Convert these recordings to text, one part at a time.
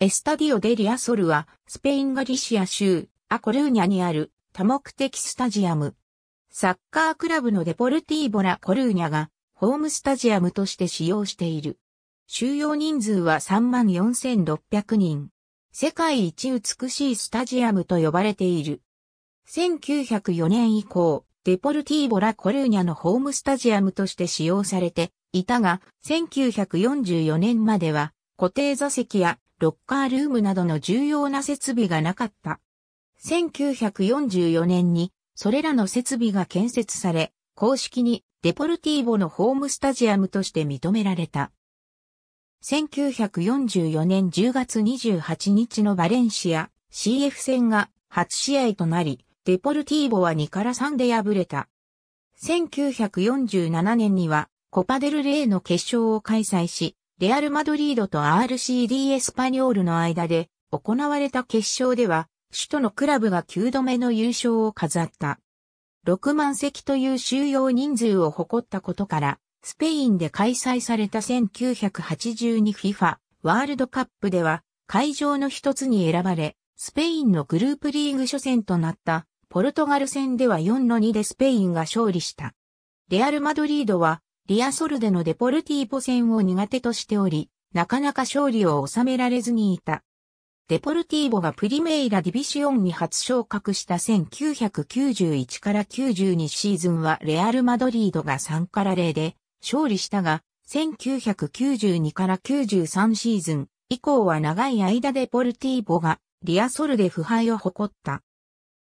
エスタディオ・デ・リアソルは、スペイン・ガリシア州、アコルーニャにある多目的スタジアム。サッカークラブのデポルティーボ・ラ・コルーニャが、ホームスタジアムとして使用している。収容人数は34,600人。世界一美しいスタジアムと呼ばれている。1904年以降、デポルティーボ・ラ・コルーニャのホームスタジアムとして使用されていたが、1944年までは固定座席やロッカールームなどの重要な設備がなかった。1944年にそれらの設備が建設され、公式にデポルティーボのホームスタジアムとして認められた。1944年10月28日のバレンシア CF 戦が初試合となり、デポルティーボは2から3で敗れた。1947年にはコパデルレイの決勝を開催し、レアル・マドリードと RCD エスパニョールの間で行われた決勝では、首都のクラブが9度目の優勝を飾った。6万席という収容人数を誇ったことから、スペインで開催された 1982FIFA ワールドカップでは会場の一つに選ばれ、スペインのグループリーグ初戦となったポルトガル戦では4の2でスペインが勝利した。レアル・マドリードはリアソルでのデポルティーポ戦を苦手としており、なかなか勝利を収められずにいた。デポルティーボがプリメイラディビシオンに初昇格した1991から92シーズンはレアル・マドリードが3から0で勝利したが、1992から93シーズン以降は長い間デポルティーボがリアソルで腐敗を誇った。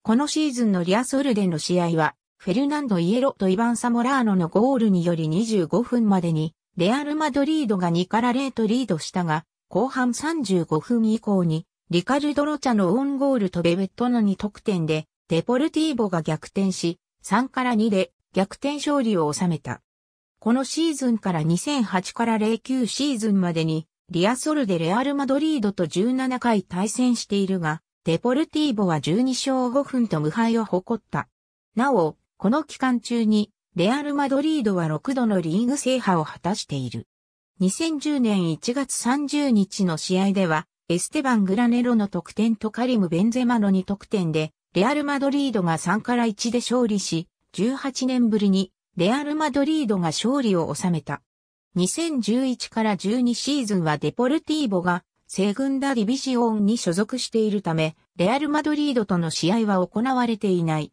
このシーズンのリアソルでの試合はフェルナンド・イエロとイバン・サモラーノのゴールにより25分までに、レアル・マドリードが2から0とリードしたが、後半35分以降に、リカルド・ロチャのオンゴールとベベットの2得点で、デポルティーボが逆転し、3から2で逆転勝利を収めた。このシーズンから2008から09シーズンまでに、リアソルでレアル・マドリードと17回対戦しているが、デポルティーボは12勝5分と無敗を誇った。なお、この期間中に、レアル・マドリードは6度のリーグ制覇を果たしている。2010年1月30日の試合では、エステバン・グラネロの得点とカリム・ベンゼマの2得点で、レアル・マドリードが3から1で勝利し、18年ぶりにレアル・マドリードが勝利を収めた。2011から12シーズンはデポルティーボがセグンダ・ディビジオンに所属しているため、レアル・マドリードとの試合は行われていない。